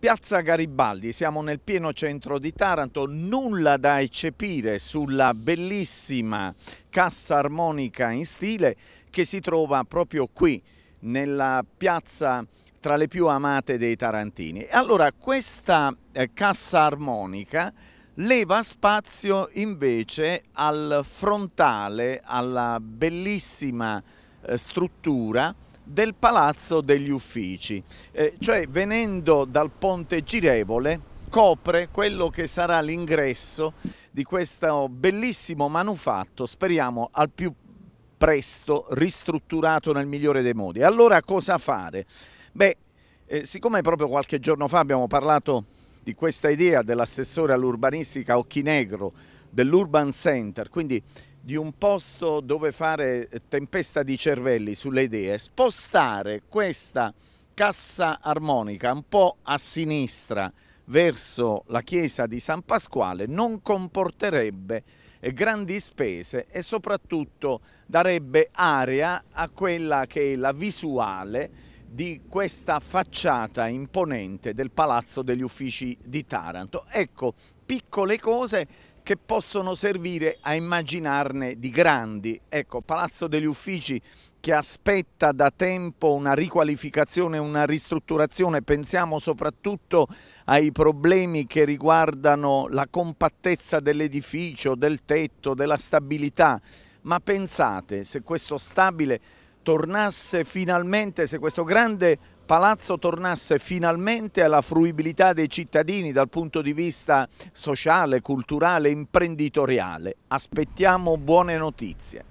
Piazza Garibaldi, siamo nel pieno centro di Taranto, nulla da eccepire sulla bellissima cassa armonica in stile che si trova proprio qui, nella piazza tra le più amate dei tarantini. Allora, questa eh, cassa armonica leva spazio invece al frontale, alla bellissima eh, struttura del Palazzo degli Uffici, eh, cioè venendo dal ponte girevole copre quello che sarà l'ingresso di questo bellissimo manufatto, speriamo al più presto ristrutturato nel migliore dei modi. Allora cosa fare? Beh, eh, siccome proprio qualche giorno fa abbiamo parlato di questa idea dell'assessore all'urbanistica Occhinegro dell'urban center, quindi di un posto dove fare tempesta di cervelli sulle idee, spostare questa cassa armonica un po' a sinistra verso la chiesa di San Pasquale non comporterebbe grandi spese e soprattutto darebbe aria a quella che è la visuale di questa facciata imponente del Palazzo degli Uffici di Taranto. Ecco, piccole cose che possono servire a immaginarne di grandi. Ecco, Palazzo degli Uffici che aspetta da tempo una riqualificazione, una ristrutturazione, pensiamo soprattutto ai problemi che riguardano la compattezza dell'edificio, del tetto, della stabilità, ma pensate se questo stabile tornasse finalmente, se questo grande palazzo tornasse finalmente alla fruibilità dei cittadini dal punto di vista sociale, culturale, imprenditoriale. Aspettiamo buone notizie.